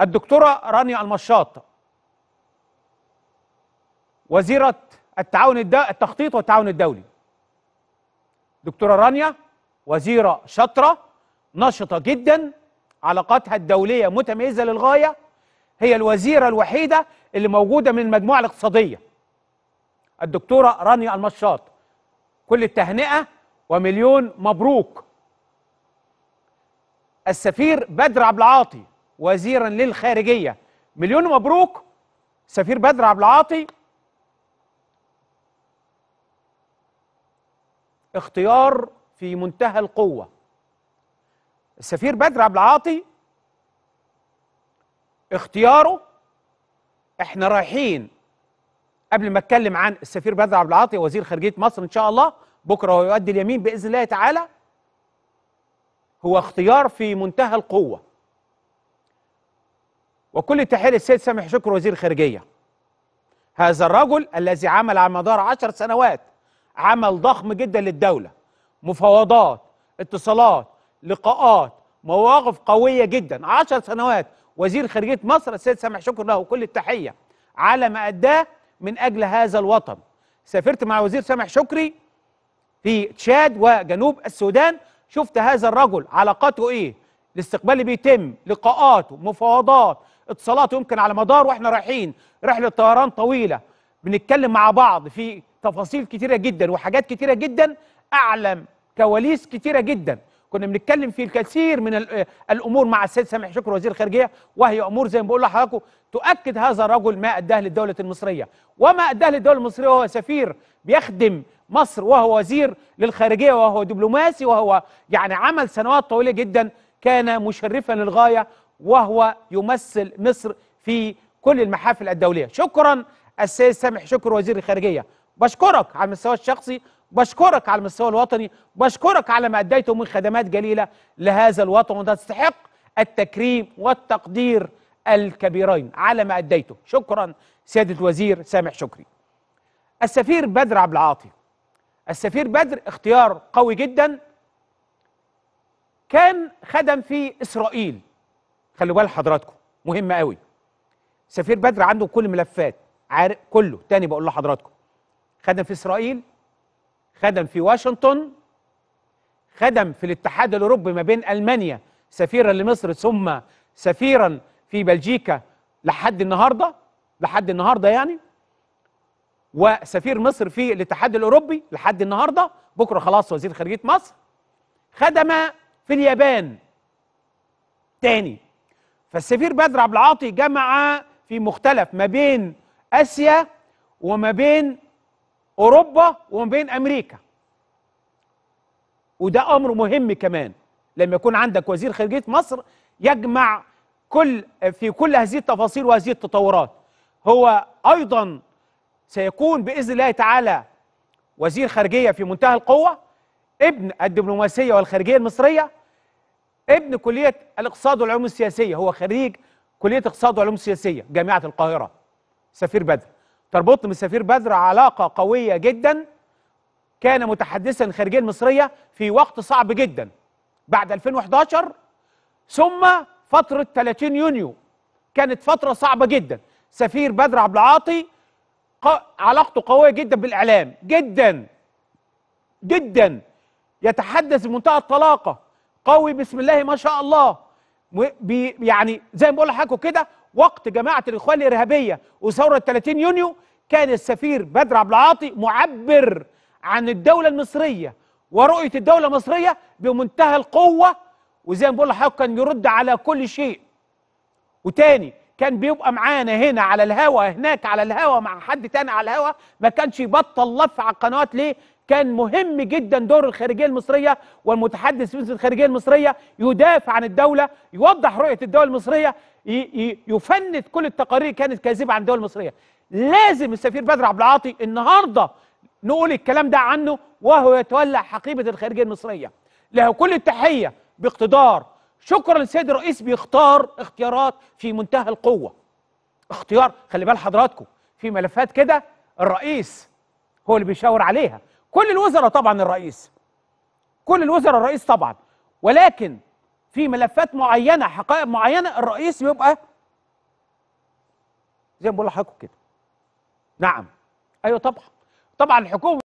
الدكتورة رانيا المشاط وزيرة التعاون الد... التخطيط والتعاون الدولي دكتورة رانيا وزيرة شاطرة نشطة جدا علاقاتها الدولية متميزة للغاية هي الوزيرة الوحيدة اللي موجودة من المجموعة الاقتصادية الدكتورة رانيا المشاط كل التهنئة ومليون مبروك السفير بدر عبد العاطي وزيرا للخارجيه مليون مبروك سفير بدر عبد العاطي اختيار في منتهى القوه السفير بدر عبد العاطي اختياره احنا رايحين قبل ما اتكلم عن السفير بدر عبد العاطي وزير خارجيه مصر ان شاء الله بكره هو يؤدي اليمين باذن الله تعالى هو اختيار في منتهى القوه وكل التحية للسيد سامح شكر وزير خارجية هذا الرجل الذي عمل على مدار عشر سنوات عمل ضخم جدا للدولة مفاوضات اتصالات لقاءات مواقف قوية جدا عشر سنوات وزير خارجية مصر السيد سامح شكر له كل التحية على ما أداه من أجل هذا الوطن سافرت مع وزير سامح شكري في تشاد وجنوب السودان شفت هذا الرجل علاقاته إيه الاستقبال اللي بيتم لقاءاته مفاوضات اتصالات يمكن على مدار واحنا رايحين رحله طيران طويله بنتكلم مع بعض في تفاصيل كتيره جدا وحاجات كتيره جدا اعلم كواليس كتيره جدا كنا بنتكلم في الكثير من الامور مع السيد سامح شكر وزير الخارجيه وهي امور زي ما بقول لحضراتكم تؤكد هذا الرجل ما اداه للدوله المصريه وما اداه للدوله المصريه وهو سفير بيخدم مصر وهو وزير للخارجيه وهو دبلوماسي وهو يعني عمل سنوات طويله جدا كان مشرفا للغايه وهو يمثل مصر في كل المحافل الدولية شكرا السيد سامح شكر وزير الخارجية بشكرك على المستوى الشخصي بشكرك على المستوى الوطني بشكرك على ما أديته من خدمات جليلة لهذا الوطن وده تستحق التكريم والتقدير الكبيرين على ما أديته شكرا سيادة الوزير سامح شكري السفير بدر عبد العاطي السفير بدر اختيار قوي جدا كان خدم في إسرائيل خلوا بال حضراتكم مهمة قوي سفير بدر عنده كل الملفات عارف كله تاني بقول لحضراتكم خدم في اسرائيل خدم في واشنطن خدم في الاتحاد الاوروبي ما بين المانيا سفيرا لمصر ثم سفيرا في بلجيكا لحد النهارده لحد النهارده يعني وسفير مصر في الاتحاد الاوروبي لحد النهارده بكره خلاص وزير خارجيه مصر خدم في اليابان تاني فالسفير بدر عبد العاطي جمع في مختلف ما بين اسيا وما بين اوروبا وما بين امريكا وده امر مهم كمان لما يكون عندك وزير خارجيه مصر يجمع كل في كل هذه التفاصيل وهذه التطورات هو ايضا سيكون باذن الله تعالى وزير خارجيه في منتهى القوه ابن الدبلوماسيه والخارجيه المصريه ابن كلية الاقتصاد والعلوم السياسية هو خريج كلية اقتصاد وعلوم سياسية جامعة القاهرة سفير بدر تربطني بالسفير بدر علاقة قوية جدا كان متحدثا الخارجية المصرية في وقت صعب جدا بعد 2011 ثم فترة 30 يونيو كانت فترة صعبة جدا سفير بدر عبد العاطي علاقته قوية جدا بالإعلام جدا جدا يتحدث بمنتهى الطلاقة قوي بسم الله ما شاء الله يعني زي ما بقول لحضراتكم كده وقت جماعه الاخوان الارهابيه وثوره 30 يونيو كان السفير بدر عبد العاطي معبر عن الدوله المصريه ورؤيه الدوله المصريه بمنتهى القوه وزي ما بقول لحضرتكوا كان بيرد على كل شيء وتاني كان بيبقى معانا هنا على الهوا هناك على الهوا مع حد تاني على الهوا ما كانش يبطل لف على القنوات ليه كان مهم جدا دور الخارجيه المصريه والمتحدث في الخارجيه المصريه يدافع عن الدوله يوضح رؤيه الدول المصريه يفند كل التقارير كانت كاذبه عن الدول المصريه لازم السفير بدر عبد العاطي النهارده نقول الكلام ده عنه وهو يتولى حقيبه الخارجيه المصريه له كل التحيه باقتدار شكرا للسيد الرئيس بيختار اختيارات في منتهى القوه اختيار خلي بال حضراتكم في ملفات كده الرئيس هو اللي بيشاور عليها كل الوزراء طبعا الرئيس كل الوزراء الرئيس طبعا ولكن في ملفات معينه حقائق معينه الرئيس بيبقى زي ما بقول لحضرتكوا كده نعم ايوه طبعا طبعا الحكومه